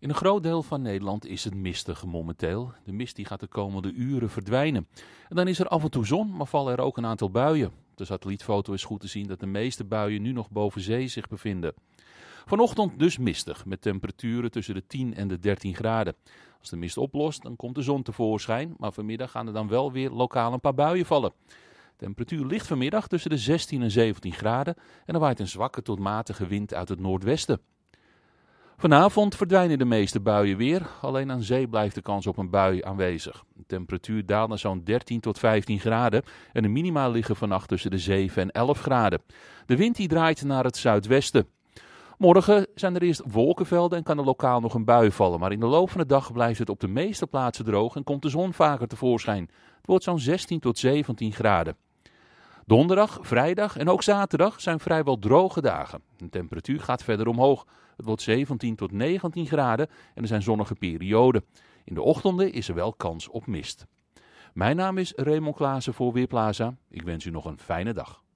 In een groot deel van Nederland is het mistig momenteel. De mist die gaat de komende uren verdwijnen. En dan is er af en toe zon, maar vallen er ook een aantal buien. Op de satellietfoto is goed te zien dat de meeste buien nu nog boven zee zich bevinden. Vanochtend dus mistig, met temperaturen tussen de 10 en de 13 graden. Als de mist oplost, dan komt de zon tevoorschijn, maar vanmiddag gaan er dan wel weer lokaal een paar buien vallen. De temperatuur ligt vanmiddag tussen de 16 en 17 graden en er waait een zwakke tot matige wind uit het noordwesten. Vanavond verdwijnen de meeste buien weer. Alleen aan zee blijft de kans op een bui aanwezig. De temperatuur daalt naar zo'n 13 tot 15 graden en de minima liggen vannacht tussen de 7 en 11 graden. De wind die draait naar het zuidwesten. Morgen zijn er eerst wolkenvelden en kan er lokaal nog een bui vallen. Maar in de loop van de dag blijft het op de meeste plaatsen droog en komt de zon vaker tevoorschijn. Het wordt zo'n 16 tot 17 graden. Donderdag, vrijdag en ook zaterdag zijn vrijwel droge dagen. De temperatuur gaat verder omhoog. Het wordt 17 tot 19 graden en er zijn zonnige perioden. In de ochtenden is er wel kans op mist. Mijn naam is Raymond Klaassen voor Weerplaza. Ik wens u nog een fijne dag.